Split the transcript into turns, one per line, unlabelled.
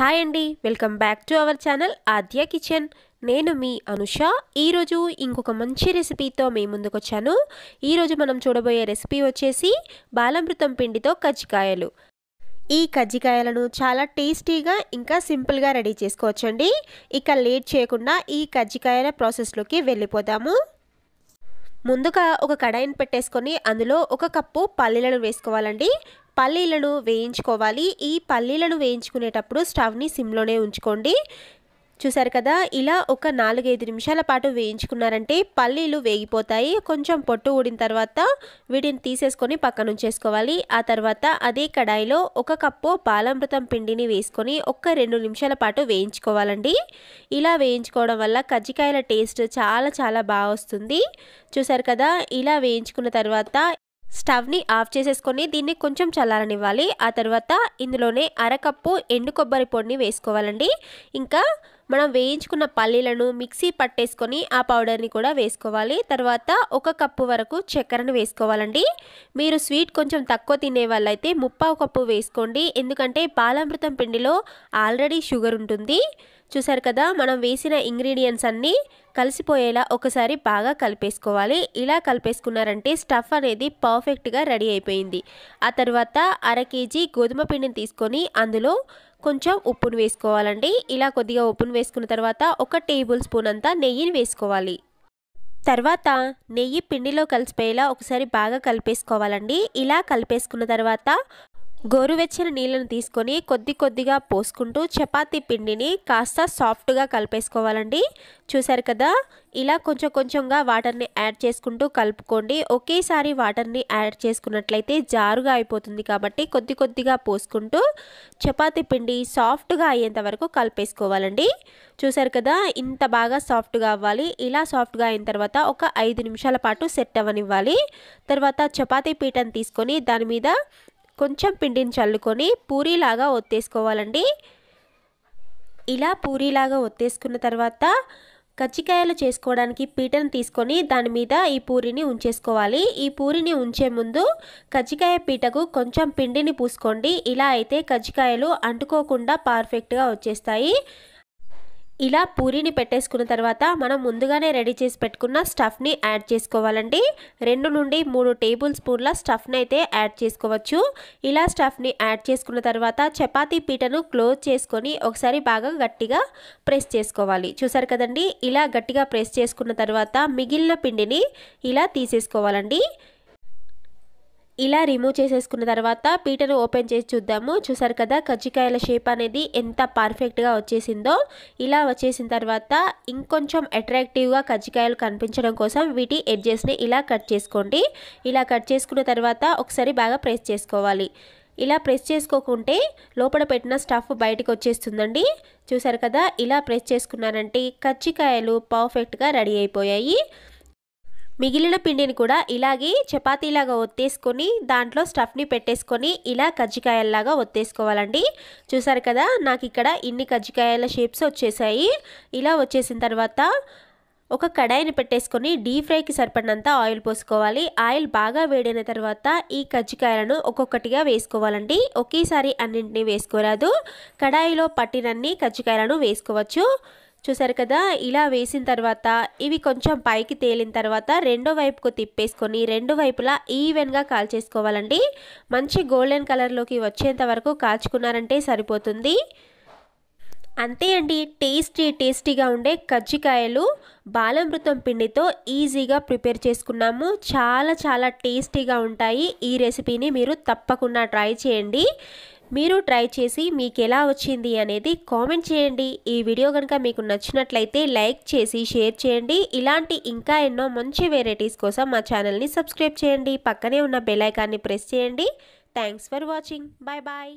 hi అండి welcome back to our channel Aadya kitchen నేను మీ అనుష ఈరోజు ఇంకొక మంచి రెసిపీతో మీ ముందుకు వచ్చాను ఈరోజు మనం చూడబోయే రెసిపీ వచ్చేసి బాలమృతం పిండితో కజ్జికాయలు ఈ కజ్జికాయలను చాలా టేస్టీగా ఇంకా సింపుల్గా రెడీ చేసుకోవచ్చండి ఇక లేట్ చేయకుండా ఈ కజ్జికాయల ప్రాసెస్లోకి వెళ్ళిపోతాము ముందుగా ఒక కడాయిని పెట్టేసుకొని అందులో ఒక కప్పు పల్లీలను వేసుకోవాలండి పల్లీలను వేయించుకోవాలి ఈ పల్లీలను వేయించుకునేటప్పుడు స్టవ్ని సిమ్లోనే ఉంచుకోండి చూసారు కదా ఇలా ఒక నాలుగైదు నిమిషాల పాటు వేయించుకున్నారంటే పల్లీలు వేగిపోతాయి కొంచెం పొట్టు ఊడిన తర్వాత వీటిని తీసేసుకొని పక్కన ఉంచేసుకోవాలి ఆ తర్వాత అదే కడాయిలో ఒక కప్పు బాలామృతం పిండిని వేసుకొని ఒక్క రెండు నిమిషాల పాటు వేయించుకోవాలండి ఇలా వేయించుకోవడం వల్ల కజ్జికాయల టేస్ట్ చాలా చాలా బాగా వస్తుంది చూసారు కదా ఇలా వేయించుకున్న తర్వాత స్టవ్ని ఆఫ్ చేసేసుకొని దీన్ని కొంచెం చల్లారనివ్వాలి ఆ తర్వాత ఇందులోనే అరకప్పు ఎండు కొబ్బరి పొడిని వేసుకోవాలండి ఇంకా మనం వేయించుకున్న పల్లీలను మిక్సీ పట్టేసుకొని ఆ పౌడర్ని కూడా వేసుకోవాలి తర్వాత ఒక కప్పు వరకు చక్కెరను వేసుకోవాలండి మీరు స్వీట్ కొంచెం తక్కువ తినే వాళ్ళైతే ముప్పావు కప్పు వేసుకోండి ఎందుకంటే పాలామృతం పిండిలో ఆల్రెడీ షుగర్ ఉంటుంది చూసారు కదా మనం వేసిన ఇంగ్రీడియంట్స్ అన్నీ కలిసిపోయేలా ఒకసారి బాగా కలిపేసుకోవాలి ఇలా కలిపేసుకున్నారంటే స్టఫ్ అనేది పర్ఫెక్ట్గా రెడీ అయిపోయింది ఆ తర్వాత అర కేజీ గోధుమ పిండిని తీసుకొని అందులో కొంచెం ఉప్పును వేసుకోవాలండి ఇలా కొద్దిగా ఉప్పును వేసుకున్న తర్వాత ఒక టేబుల్ స్పూన్ అంతా నెయ్యిని వేసుకోవాలి తర్వాత నెయ్యి పిండిలో కలిసిపోయేలా ఒకసారి బాగా కలిపేసుకోవాలండి ఇలా కలిపేసుకున్న తర్వాత గోరువెచ్చని నీళ్ళను తీసుకొని కొద్ది కొద్దిగా పోసుకుంటూ చపాతి పిండిని కాస్త సాఫ్ట్గా కలిపేసుకోవాలండి చూసారు కదా ఇలా కొంచెం కొంచెంగా వాటర్ని యాడ్ చేసుకుంటూ కలుపుకోండి ఒకేసారి వాటర్ని యాడ్ చేసుకున్నట్లయితే జారుగా అయిపోతుంది కాబట్టి కొద్ది కొద్దిగా పోసుకుంటూ చపాతి పిండి సాఫ్ట్గా అయ్యేంత వరకు కలిపేసుకోవాలండి చూసారు కదా ఇంత బాగా సాఫ్ట్గా అవ్వాలి ఇలా సాఫ్ట్గా అయిన తర్వాత ఒక ఐదు నిమిషాల పాటు సెట్ అవ్వనివ్వాలి తర్వాత చపాతీ పీఠను తీసుకొని దాని మీద కొంచెం పిండిని చల్లుకొని పూరీలాగా ఒత్తేసుకోవాలండి ఇలా పూరీలాగా ఒత్తేసుకున్న తర్వాత కజ్జికాయలు చేసుకోవడానికి పీటను తీసుకొని దాని మీద ఈ పూరిని ఉంచేసుకోవాలి ఈ పూరిని ఉంచే ముందు కజ్జికాయ పీటకు కొంచెం పిండిని పూసుకోండి ఇలా అయితే కజ్జికాయలు అంటుకోకుండా పర్ఫెక్ట్గా వచ్చేస్తాయి ఇలా పూరీని పెట్టేసుకున్న తర్వాత మనం ముందుగానే రెడీ చేసి పెట్టుకున్న స్టఫ్ని యాడ్ చేసుకోవాలండి రెండు నుండి మూడు టేబుల్ స్పూన్ల స్టఫ్ని అయితే యాడ్ చేసుకోవచ్చు ఇలా స్టఫ్ని యాడ్ చేసుకున్న తర్వాత చపాతీ పీటను క్లోజ్ చేసుకొని ఒకసారి బాగా గట్టిగా ప్రెస్ చేసుకోవాలి చూసారు కదండి ఇలా గట్టిగా ప్రెస్ చేసుకున్న తర్వాత మిగిలిన పిండిని ఇలా తీసేసుకోవాలండి ఇలా రిమూవ్ చేసేసుకున్న తర్వాత పీటను ఓపెన్ చేసి చూద్దాము చూసారు కదా కజ్జికాయల షేప్ అనేది ఎంత పర్ఫెక్ట్గా వచ్చేసిందో ఇలా వచ్చేసిన తర్వాత ఇంకొంచెం అట్రాక్టివ్గా కజ్జికాయలు కనిపించడం కోసం వీటి ఎడ్జెస్ని ఇలా కట్ చేసుకోండి ఇలా కట్ చేసుకున్న తర్వాత ఒకసారి బాగా ప్రెస్ చేసుకోవాలి ఇలా ప్రెస్ చేసుకోకుంటే లోపల పెట్టిన స్టఫ్ బయటకు వచ్చేస్తుందండి చూసారు కదా ఇలా ప్రెస్ చేసుకున్నారంటే కజ్జికాయలు పర్ఫెక్ట్గా రెడీ అయిపోయాయి మిగిలిన పిండిని కూడా ఇలాగే చపాతీలాగా ఒత్తేసుకొని దాంట్లో స్టఫ్ని పెట్టేసుకొని ఇలా కజ్జికాయల్లాగా ఒత్తేసుకోవాలండి చూసారు కదా నాకు ఇక్కడ ఇన్ని కజ్జికాయల షేప్స్ వచ్చేసాయి ఇలా వచ్చేసిన తర్వాత ఒక కడాయిని పెట్టేసుకొని డీప్ ఫ్రైకి సరిపడినంత ఆయిల్ పోసుకోవాలి ఆయిల్ బాగా వేడైన తర్వాత ఈ కజ్జికాయలను ఒక్కొక్కటిగా వేసుకోవాలండి ఒకేసారి అన్నింటినీ వేసుకోరాదు కడాయిలో పట్టినన్ని కజ్జికాయలను వేసుకోవచ్చు చూసారు కదా ఇలా వేసిన తర్వాత ఇవి కొంచెం పైకి తేలిన తర్వాత రెండో వైపుకు తిప్పేసుకొని రెండు వైపులా ఈవెన్గా కాల్చేసుకోవాలండి మంచి గోల్డెన్ కలర్లోకి వచ్చేంత వరకు కాల్చుకున్నారంటే సరిపోతుంది అంతే అండి టేస్టీ టేస్టీగా ఉండే కజ్జికాయలు బాలమృతం పిండితో ఈజీగా ప్రిపేర్ చేసుకున్నాము చాలా చాలా టేస్టీగా ఉంటాయి ఈ రెసిపీని మీరు తప్పకుండా ట్రై చేయండి మీరు ట్రై చేసి మీకు ఎలా వచ్చింది అనేది కామెంట్ చేయండి ఈ వీడియో కనుక మీకు నచ్చినట్లయితే లైక్ చేసి షేర్ చేయండి ఇలాంటి ఇంకా ఎన్నో మంచి వెరైటీస్ కోసం మా ఛానల్ని సబ్స్క్రైబ్ చేయండి పక్కనే ఉన్న బెల్ ఐకాన్ని ప్రెస్ చేయండి thanks for watching bye bye